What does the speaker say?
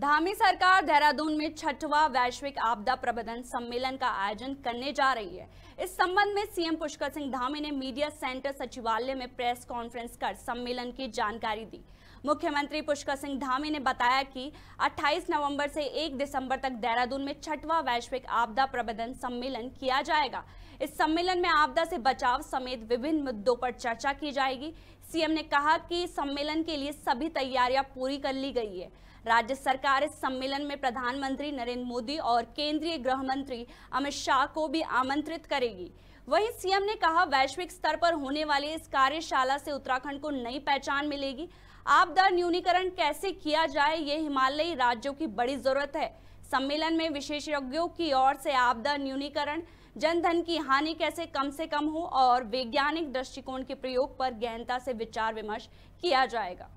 धामी सरकार देहरादून में छठवा वैश्विक आपदा प्रबंधन सम्मेलन का आयोजन करने जा रही है इस संबंध में सीएम पुष्कर सिंह धामी ने मीडिया सेंटर सचिवालय में प्रेस कॉन्फ्रेंस कर सम्मेलन की जानकारी दी मुख्यमंत्री पुष्कर सिंह धामी ने बताया कि 28 नवंबर से 1 दिसंबर तक देहरादून में छठवा वैश्विक आपदा प्रबंधन सम्मेलन किया जाएगा इस सम्मेलन में आपदा से बचाव समेत विभिन्न मुद्दों पर चर्चा की जाएगी सीएम ने कहा कि सम्मेलन के लिए सभी तैयारियां पूरी कर ली गई है राज्य सरकार इस सम्मेलन में प्रधानमंत्री नरेंद्र मोदी और केंद्रीय गृह मंत्री अमित शाह को भी आमंत्रित करेगी वही सीएम ने कहा वैश्विक स्तर पर होने वाली इस कार्यशाला से उत्तराखंड को नई पहचान मिलेगी आपदा न्यूनीकरण कैसे किया जाए ये हिमालयी राज्यों की बड़ी जरूरत है सम्मेलन में विशेषज्ञों की ओर से आपदा न्यूनीकरण जनधन की हानि कैसे कम से कम हो और वैज्ञानिक दृष्टिकोण के प्रयोग पर गहनता से विचार विमर्श किया जाएगा